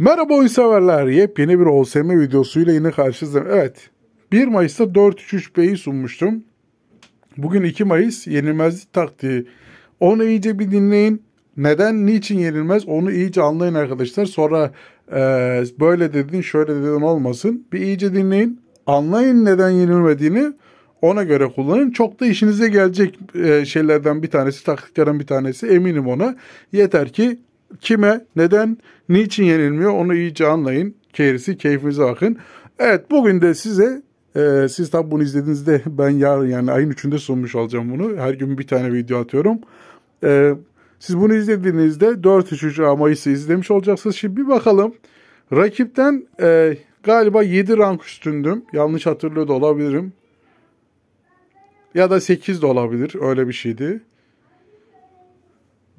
Merhaba oyun severler. Yepyeni bir OSM videosuyla yine karşınızdayım. Evet. 1 Mayıs'ta 4-3-3-B'yi sunmuştum. Bugün 2 Mayıs yenilmezlik taktiği. Onu iyice bir dinleyin. Neden, niçin yenilmez onu iyice anlayın arkadaşlar. Sonra e, böyle dedin, şöyle dedin olmasın. Bir iyice dinleyin. Anlayın neden yenilmediğini. Ona göre kullanın. Çok da işinize gelecek e, şeylerden bir tanesi, taktiklerden bir tanesi. Eminim ona. Yeter ki Kime, neden, niçin yenilmiyor onu iyice anlayın. Gerisi keyfinize bakın. Evet bugün de size e, siz tabi bunu izlediğinizde ben yarın yani ayın üçünde sunmuş olacağım bunu. Her gün bir tane video atıyorum. E, siz bunu izlediğinizde 4-3 Mayıs'ı izlemiş olacaksınız. Şimdi bir bakalım. Rakipten e, galiba 7 rank üstündüm. Yanlış hatırlıyor da olabilirim. Ya da 8 de olabilir. Öyle bir şeydi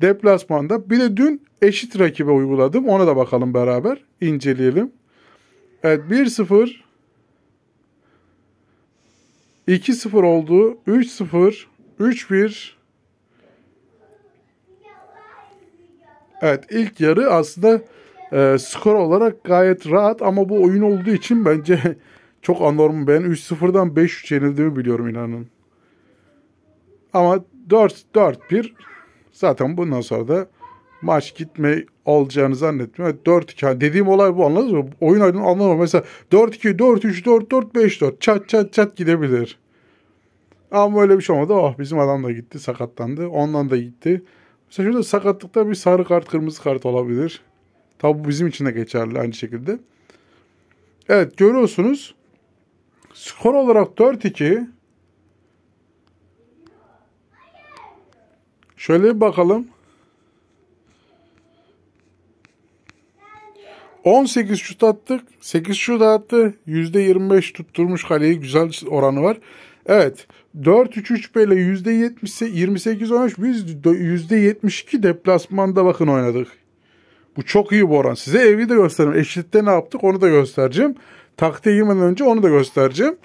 deplasmanda. Bir de dün eşit rakibe uyguladım. Ona da bakalım beraber. inceleyelim. Evet 1-0 2-0 oldu. 3-0 3-1 Evet ilk yarı aslında e, skor olarak gayet rahat ama bu oyun olduğu için bence çok anormal. Ben 3-0'dan 5-3 yenildiğimi biliyorum inanın. Ama 4-4-1 Zaten bundan sonra da maç gitme olacağını zannetmiyorum. 4-2 dediğim olay bu anladınız mı? Oyun aydın anlamam. Mesela 4-2, 4-3, 4-4, 5-4 çat çat çat gidebilir. Ama öyle bir şey olmadı. Oh bizim adam da gitti sakatlandı. Ondan da gitti. Mesela şurada sakatlıkta bir sarı kart kırmızı kart olabilir. Tabi bu bizim için de geçerli aynı şekilde. Evet görüyorsunuz. Skor olarak 4-2 Şöyle bir bakalım. 18 şut attık. 8 şut attı. %25 tutturmuş kaleyi. Güzel oranı var. Evet. 4-3-3 böyle %28-13 biz %72 deplasmanda bakın oynadık. Bu çok iyi bu oran. Size evi de göstereyim. Eşit'te ne yaptık onu da göstereceğim. Taktiğe girmeden önce onu da göstereceğim.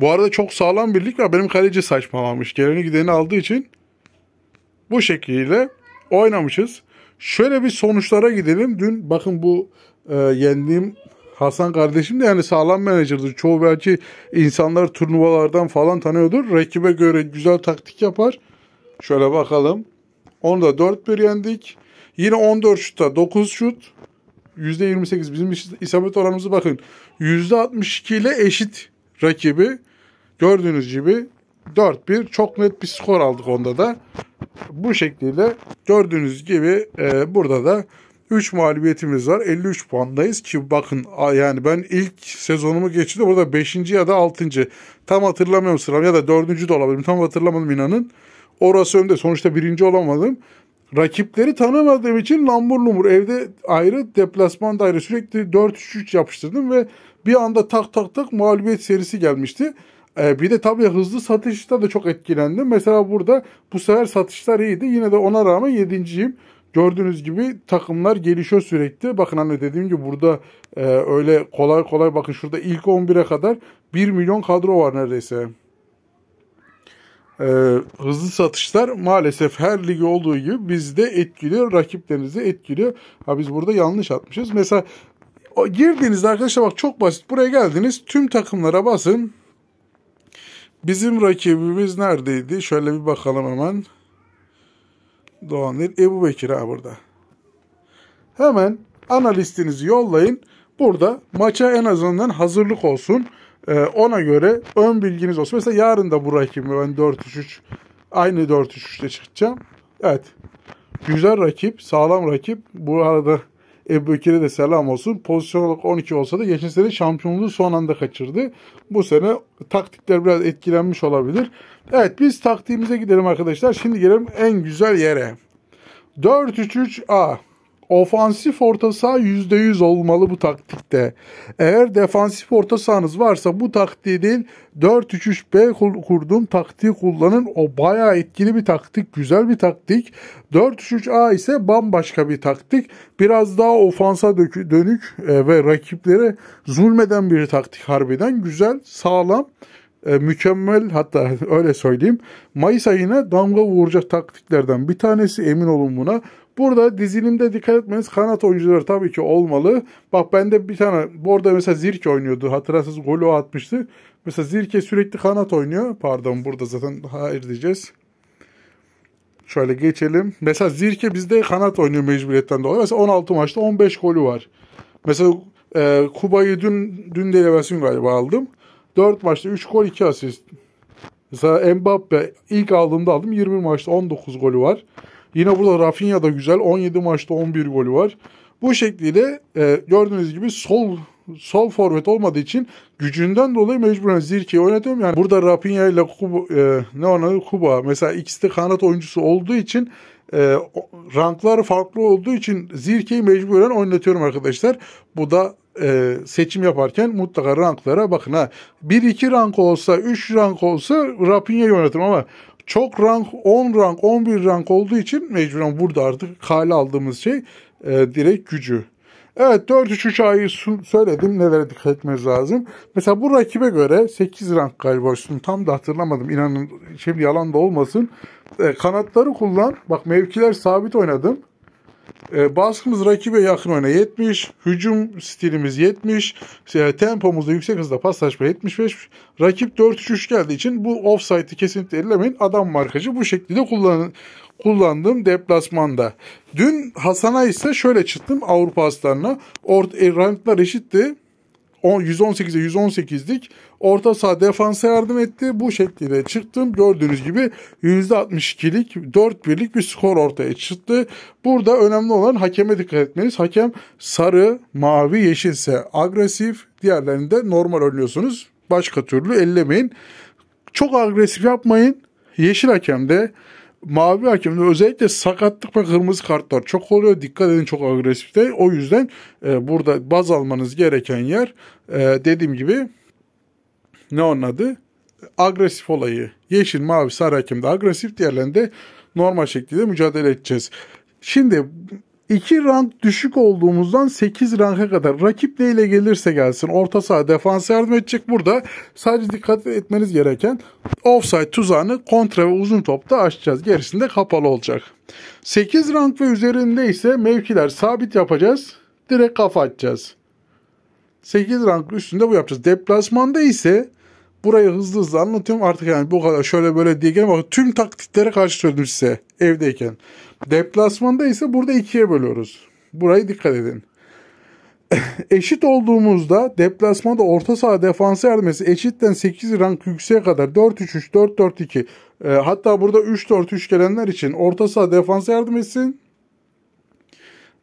Bu arada çok sağlam birlik var. Benim kaleci saçmalamış. Geleni gideni aldığı için bu şekilde oynamışız. Şöyle bir sonuçlara gidelim. Dün bakın bu e, yendiğim Hasan kardeşim de yani sağlam menajerdir. Çoğu belki insanlar turnuvalardan falan tanıyordur. Rakibe göre güzel taktik yapar. Şöyle bakalım. Onu da 4-1 yendik. Yine 14 şutta 9 şut. %28 bizim isabet oranımızı bakın. %62 ile eşit rakibi. Gördüğünüz gibi 4-1 çok net bir skor aldık onda da. Bu şekilde gördüğünüz gibi e, burada da 3 mağlubiyetimiz var. 53 puandayız ki bakın yani ben ilk sezonumu geçirdim. Burada 5. ya da 6. Tam hatırlamıyorum sıram ya da 4. de olabilirim. Tam hatırlamadım inanın. Orası önde. Sonuçta 1. olamadım. Rakipleri tanımadığım için lambur lumur evde ayrı deplasmanda ayrı sürekli 4-3-3 yapıştırdım ve bir anda tak tak tak mağlubiyet serisi gelmişti. E, bir de tabii hızlı satışta da çok etkilendim. Mesela burada bu sefer satışlar iyiydi. Yine de ona rağmen yedinciyim. Gördüğünüz gibi takımlar gelişiyor sürekli. Bakın hani dediğim gibi burada e, öyle kolay kolay bakın şurada ilk 11'e kadar 1 milyon kadro var neredeyse. E, hızlı satışlar maalesef her ligi olduğu gibi bizde etkiliyor. Rakiplerinizi etkiliyor. Ha biz burada yanlış atmışız. Mesela girdiğinizde arkadaşlar bak çok basit. Buraya geldiniz. Tüm takımlara basın. Bizim rakibimiz neredeydi? Şöyle bir bakalım hemen. Doğanil Ebu Bekir ha burada. Hemen analistinizi yollayın. Burada maça en azından hazırlık olsun. Ee, ona göre ön bilginiz olsun. Mesela yarın da bu rakibi ben 4-3-3 aynı 4-3-3'te çıkacağım. Evet. Güzel rakip, sağlam rakip. Bu arada Ebu de selam olsun. Pozisyon olarak 12 olsa da geçen sene şampiyonluğu son anda kaçırdı. Bu sene taktikler biraz etkilenmiş olabilir. Evet biz taktiğimize gidelim arkadaşlar. Şimdi gelelim en güzel yere. 4-3-3-A. Ofansif orta saha %100 olmalı bu taktikte. Eğer defansif orta sahanız varsa bu taktiği değil 4-3-3-B kurduğum taktiği kullanın. O bayağı etkili bir taktik, güzel bir taktik. 4-3-3-A ise bambaşka bir taktik. Biraz daha ofansa dönük e, ve rakiplere zulmeden bir taktik harbiden. Güzel, sağlam e, mükemmel hatta öyle söyleyeyim Mayıs ayına damga vuracak taktiklerden bir tanesi emin olun buna. Burada dizilimde dikkat etmeniz kanat oyuncuları tabii ki olmalı. Bak bende bir tane orada mesela Zirke oynuyordu. hatırlarsınız golü atmıştı. Mesela Zirke sürekli kanat oynuyor. Pardon burada zaten hayır diyeceğiz. Şöyle geçelim. Mesela Zirke bizde kanat oynuyor mecburiyetten dolayı. Mesela 16 maçta 15 golü var. Mesela e, Kuba'yı dün dün delevasyonu galiba aldım. 4 maçta 3 gol 2 asist. Mesela Mbappe ilk aldığımda aldım 20 maçta 19 golü var. Yine burada Rafinha da güzel. 17 maçta 11 golü var. Bu şekliyle e, gördüğünüz gibi sol sol forvet olmadığı için gücünden dolayı mecburen Zirke'yi oynatıyorum. Yani burada Rapinha ile Kuba, e, ne ona Kuba mesela ikisi de kanat oyuncusu olduğu için e, rankları farklı olduğu için Zirke'yi mecburen oynatıyorum arkadaşlar. Bu da e, seçim yaparken mutlaka ranklara bakın ha. 1-2 rank olsa 3 rank olsa Rapinha'yı oynatırım ama çok rank 10 rank 11 rank olduğu için mecburen burada artık kale aldığımız şey e, direkt gücü. Evet 4-3-3 ayı söyledim nelere dikkat etmemiz lazım. Mesela bu rakibe göre 8 rank galiba üstünü tam da hatırlamadım inanın şimdi yalan da olmasın. E, kanatları kullan bak mevkiler sabit oynadım. E, baskımız rakibe yakın oyuna 70. Hücum stilimiz 70. E, da yüksek hızda paslaşma 75. Rakip 4-3-3 geldiği için bu offside'ı kesinlikle ellemeyin. Adam markacı bu şekilde kullan kullandığım deplasmanda. Dün Hasan'a ise şöyle çıktım Avrupa aslanına. Ort, e, ranklar eşitti. 118'e 118'lik orta saha defansa yardım etti. Bu şekilde çıktım. Gördüğünüz gibi %62'lik 4 birlik bir skor ortaya çıktı. Burada önemli olan hakeme dikkat etmeniz. Hakem sarı, mavi, yeşilse agresif. Diğerlerini de normal oynuyorsunuz. Başka türlü ellemeyin. Çok agresif yapmayın. Yeşil hakemde mavi hakemde özellikle sakatlık ve kırmızı kartlar çok oluyor. Dikkat edin çok agresif değil. O yüzden e, burada baz almanız gereken yer e, dediğim gibi ne onun adı? Agresif olayı. Yeşil, mavi, sarı hakemde agresif diğerlerinde normal şekilde mücadele edeceğiz. Şimdi 2 rank düşük olduğumuzdan 8 ranka kadar rakip neyle gelirse gelsin orta saha defans yardım edecek. Burada sadece dikkat etmeniz gereken offside tuzağını kontra ve uzun topta açacağız. Gerisinde kapalı olacak. 8 rank ve üzerinde ise mevkiler sabit yapacağız. Direkt kafa atacağız. 8 rank üstünde bu yapacağız. Deplasmanda ise Burayı hızlı hızlı anlatıyorum artık yani bu kadar şöyle böyle diye bak tüm taktiklere karşı söyledim size evdeyken. Deplasmanda ise burada ikiye bölüyoruz. Burayı dikkat edin. eşit olduğumuzda deplasmanda orta saha defansı ermesi eşitten 8 rank yükseğe kadar 4-3-3, 4-4-2 e, hatta burada 3-4-3 gelenler için orta saha defansı ermesin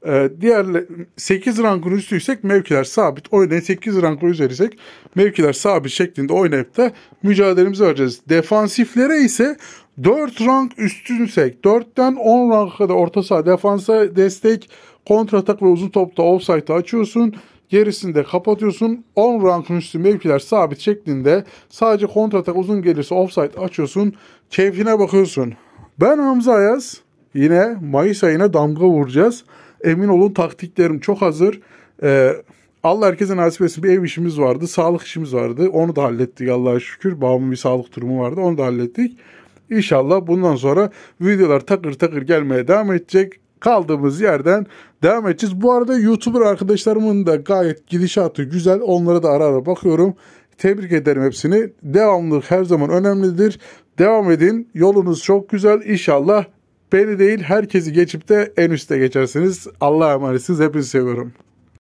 ee, diğer 8 rankın üstüysek mevkiler sabit. oynayın 8 rankın üzeriysek mevkiler sabit şeklinde oynayıp da mücadelemizi vereceğiz. Defansiflere ise 4 rank üstünsek 4'ten 10 rank kadar orta saha defansa destek kontratak ve uzun topta offside'ı açıyorsun. Gerisinde kapatıyorsun. 10 rankın üstü mevkiler sabit şeklinde sadece kontratak uzun gelirse offside açıyorsun. Keyfine bakıyorsun. Ben Hamza Ayaz. Yine Mayıs ayına damga vuracağız. Emin olun taktiklerim çok hazır. Ee, Allah herkese nasip etsin. Bir ev işimiz vardı. Sağlık işimiz vardı. Onu da hallettik Allah'a şükür. Babamın bir sağlık durumu vardı. Onu da hallettik. İnşallah bundan sonra videolar takır takır gelmeye devam edecek. Kaldığımız yerden devam edeceğiz. Bu arada YouTuber arkadaşlarımın da gayet gidişatı güzel. Onlara da ara ara bakıyorum. Tebrik ederim hepsini. Devamlılık her zaman önemlidir. Devam edin. Yolunuz çok güzel. İnşallah Beni değil herkesi geçip de en üste geçersiniz. Allah'a emanetsiniz. Hepinizi seviyorum.